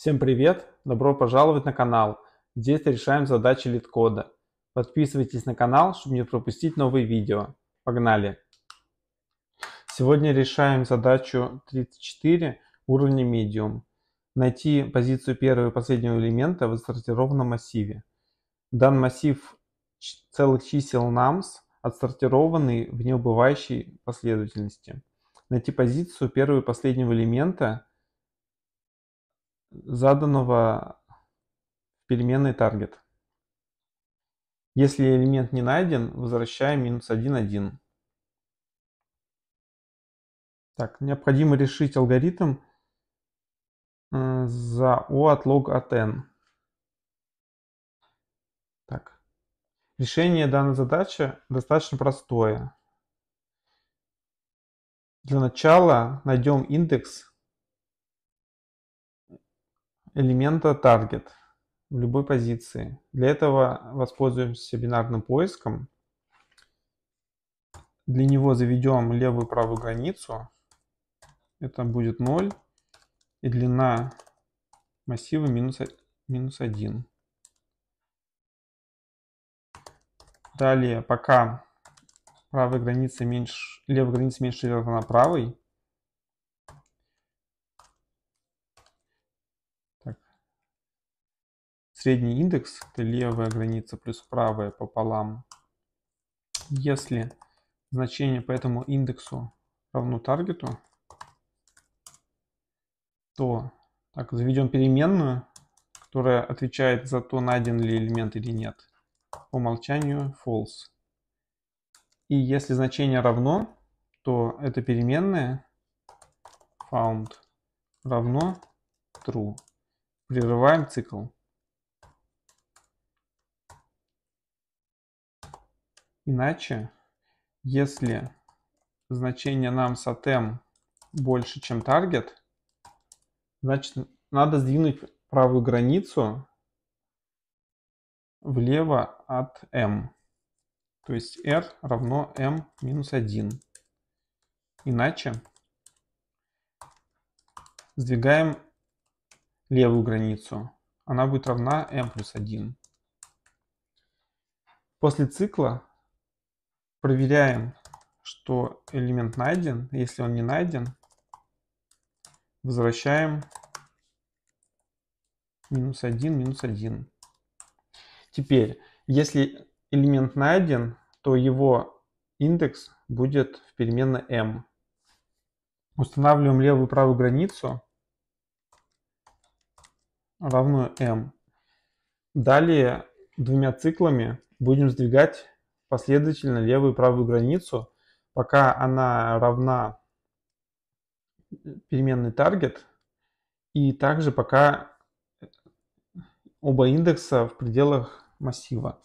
Всем привет! Добро пожаловать на канал. Здесь решаем задачи лид-кода. Подписывайтесь на канал, чтобы не пропустить новые видео. Погнали! Сегодня решаем задачу 34 уровня Medium. Найти позицию первого и последнего элемента в отсортированном массиве. Дан массив целых чисел nums, отсортированный в неубывающей последовательности. Найти позицию первого и последнего элемента – заданного переменной target. Если элемент не найден, возвращаем минус 1, 1. Так, необходимо решить алгоритм э, за O от log от n. Так. Решение данной задачи достаточно простое. Для начала найдем индекс элемента target в любой позиции. Для этого воспользуемся бинарным поиском. Для него заведем левую и правую границу. Это будет 0. И длина массива минус, минус 1. Далее, пока правая граница меньше, левая граница меньше равна правой, средний индекс, это левая граница плюс правая пополам. Если значение по этому индексу равно таргету, то так, заведем переменную, которая отвечает за то, найден ли элемент или нет. По умолчанию false. И если значение равно, то эта переменная found равно true. Прерываем цикл. Иначе, если значение нам с сатем больше, чем таргет, значит, надо сдвинуть правую границу влево от m. То есть r равно m минус 1. Иначе сдвигаем левую границу. Она будет равна m плюс 1. После цикла проверяем, что элемент найден. Если он не найден, возвращаем минус 1, минус 1. Теперь, если элемент найден, то его индекс будет в переменной m. Устанавливаем левую и правую границу равную m. Далее двумя циклами будем сдвигать последовательно левую и правую границу, пока она равна переменной таргет, и также пока э, оба индекса в пределах массива.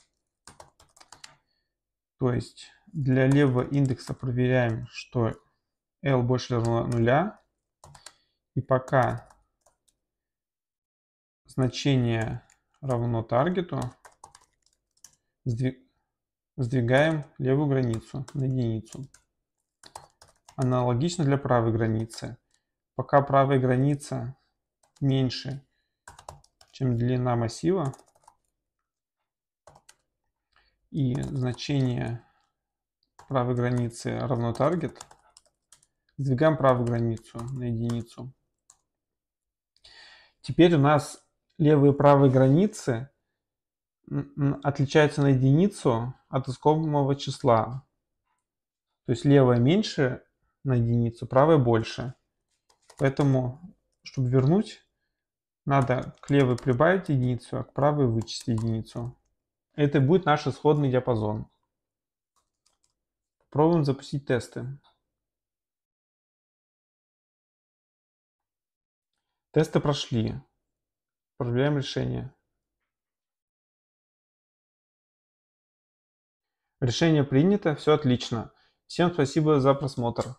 То есть для левого индекса проверяем, что L больше равно нуля. И пока значение равно таргету, Сдвигаем левую границу на единицу. Аналогично для правой границы. Пока правая граница меньше, чем длина массива, и значение правой границы равно таргет, сдвигаем правую границу на единицу. Теперь у нас левые и правые границы отличаются на единицу от искомого числа. То есть левая меньше на единицу, правая больше. Поэтому, чтобы вернуть, надо к левой прибавить единицу, а к правой вычесть единицу. Это будет наш исходный диапазон. Попробуем запустить тесты. Тесты прошли. Проверяем решение. Решение принято. Все отлично. Всем спасибо за просмотр.